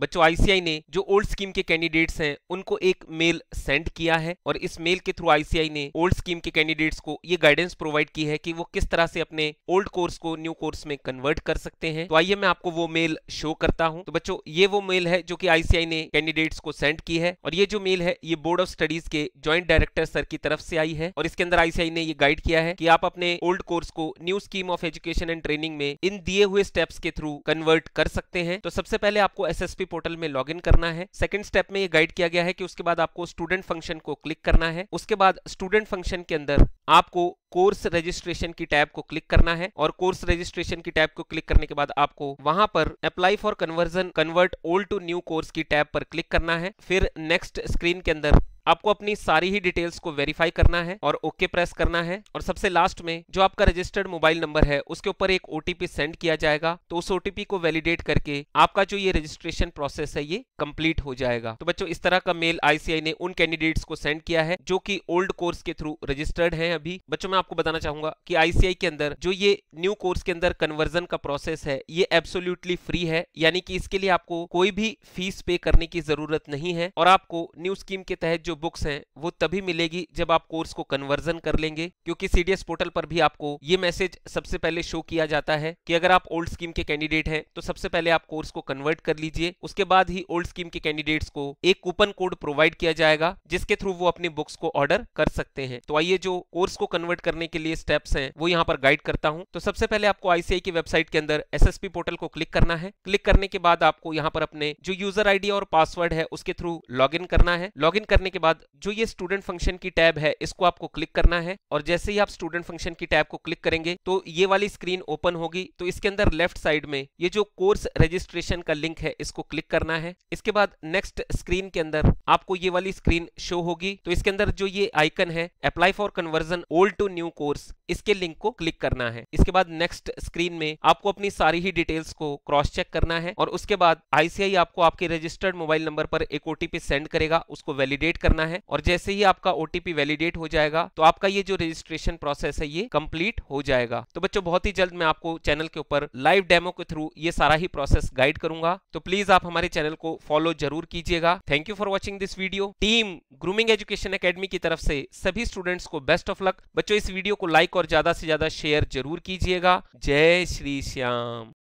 बच्चों आईसीआई ने जो ओल्ड स्कीम के कैंडिडेट्स हैं उनको एक मेल सेंड किया है और इस मेल के थ्रू आईसीआई ने ओल्ड स्कीम के कैंडिडेट्स को ये गाइडेंस प्रोवाइड की है कि वो किस तरह से अपने ओल्ड कोर्स को न्यू कोर्स में कन्वर्ट कर सकते हैं तो आइए मैं आपको वो मेल शो करता हूँ तो बच्चों ये वो मेल है जो की आईसीआई ने कैंडिडेट्स को सेंड की है और ये जो मेल है ये बोर्ड ऑफ स्टडीज के ज्वाइंट डायरेक्टर सर की तरफ से आई है और इसके अंदर आईसीआई ने ये गाइड किया है कि आप अपने ओल्ड कोर्स को new scheme of education and training में इन दिए हुए स्टेप्स के थ्रू कन्वर्ट कर सकते हैं तो सबसे पहले आपको एस पोर्टल में लॉग करना है सेकंड स्टेप में ये गाइड किया गया है कि उसके बाद आपको स्टूडेंट फंक्शन को क्लिक करना है उसके बाद स्टूडेंट फंक्शन के अंदर आपको कोर्स रजिस्ट्रेशन की टैब को क्लिक करना है और कोर्स रजिस्ट्रेशन की टैब को क्लिक करने के बाद आपको वहां पर apply for conversion convert old to new course की टैब पर क्लिक करना है फिर नेक्स्ट स्क्रीन के अंदर आपको अपनी सारी ही डिटेल्स को वेरीफाई करना है और ओके प्रेस करना है और सबसे लास्ट में जो आपका रजिस्टर्ड मोबाइल नंबर है उसके ऊपर एक ओटीपी सेंड किया जाएगा तो उस ओटीपी को वैलिडेट करके आपका जो ये रजिस्ट्रेशन प्रोसेस है ये कंप्लीट हो जाएगा तो बच्चों इस तरह का मेल आईसीआई ने उन कैंडिडेट्स को सेंड किया है जो की ओल्ड कोर्स के थ्रू रजिस्टर्ड है अभी बच्चों मैं आपको बताना चाहूंगा की आईसीआई के अंदर जो ये न्यू कोर्स के अंदर कन्वर्जन का प्रोसेस है ये एब्सोल्यूटली फ्री है यानी कि इसके लिए आपको कोई भी फीस पे करने की जरूरत नहीं है और आपको न्यू स्कीम के तहत जो बुक्स है वो तभी मिलेगी जब आप कोर्स को कन्वर्जन कर लेंगे क्योंकि सीडीएस पोर्टल पर भी आपको ये मैसेज सबसे पहले शो किया जाता है कि अगर आप ओल्ड स्कीम के कैंडिडेट हैं तो सबसे पहले आप कोर्स को कन्वर्ट कर लीजिए उसके बाद ही ओल्ड स्कीम के कैंडिडेट्स को एक कूपन कोड प्रोवाइड किया जाएगा जिसके थ्रू वो अपनी बुक्स को ऑर्डर कर सकते हैं तो आइए जो कोर्स को कन्वर्ट करने के लिए स्टेप्स हैं वो यहाँ पर गाइड करता हूँ तो सबसे पहले आपको आईसीआई की वेबसाइट के अंदर एस पोर्टल को क्लिक करना है क्लिक करने के बाद आपको यहाँ पर अपने जो यूजर आईडी और पासवर्ड है उसके थ्रू लॉग करना है लॉग करने के बाद जो ये स्टूडेंट फंक्शन की टैब है इसको आपको क्लिक करना है और जैसे ही आप स्टूडेंट फंक्शन की टैब को क्लिक करेंगे तो ये वाली स्क्रीन ओपन होगी तो इसके अंदर लेफ्ट साइड में ये जो कोर्स रजिस्ट्रेशन का लिंक है इसको क्लिक करना है इसके बाद नेक्स्ट स्क्रीन के अंदर आपको ये वाली स्क्रीन शो होगी तो इसके अंदर जो ये आइकन है apply for conversion old to new course इसके लिंक को क्लिक करना है इसके बाद नेक्स्ट स्क्रीन में आपको अपनी सारी ही डिटेल्स को क्रॉस चेक करना है और उसके बाद आईसीआई आपको आपके रजिस्टर्ड मोबाइल नंबर पर एक ओटीपी सेंड करेगा उसको वैलिडेट कर करना है और जैसे ही आपका ओटीपी वैलिडेट हो जाएगा तो आपका ये जो रजिस्ट्रेशन प्रोसेस है ये कंप्लीट हो जाएगा तो बच्चों बहुत ही जल्द मैं आपको चैनल के ऊपर लाइव डेमो के थ्रू ये सारा ही प्रोसेस गाइड करूंगा तो प्लीज आप हमारे चैनल को फॉलो जरूर कीजिएगा thank you for watching this video team grooming education academy की तरफ से सभी स्टूडेंट्स को बेस्ट ऑफ लक बच्चों इस वीडियो को लाइक और ज्यादा से ज्यादा शेयर जरूर कीजिएगा जय श्री श्याम